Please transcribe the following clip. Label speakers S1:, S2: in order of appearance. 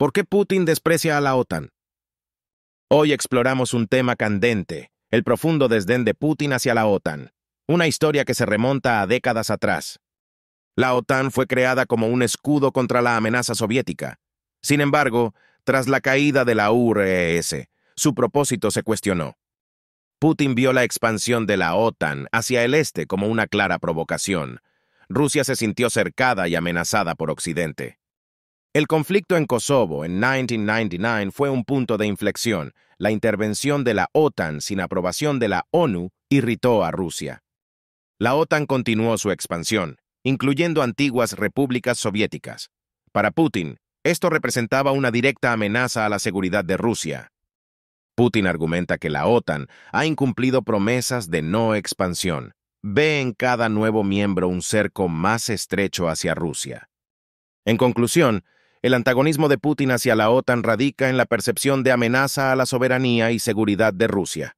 S1: ¿Por qué Putin desprecia a la OTAN? Hoy exploramos un tema candente, el profundo desdén de Putin hacia la OTAN, una historia que se remonta a décadas atrás. La OTAN fue creada como un escudo contra la amenaza soviética. Sin embargo, tras la caída de la URSS, su propósito se cuestionó. Putin vio la expansión de la OTAN hacia el este como una clara provocación. Rusia se sintió cercada y amenazada por Occidente. El conflicto en Kosovo en 1999 fue un punto de inflexión. La intervención de la OTAN sin aprobación de la ONU irritó a Rusia. La OTAN continuó su expansión, incluyendo antiguas repúblicas soviéticas. Para Putin, esto representaba una directa amenaza a la seguridad de Rusia. Putin argumenta que la OTAN ha incumplido promesas de no expansión. Ve en cada nuevo miembro un cerco más estrecho hacia Rusia. En conclusión, el antagonismo de Putin hacia la OTAN radica en la percepción de amenaza a la soberanía y seguridad de Rusia.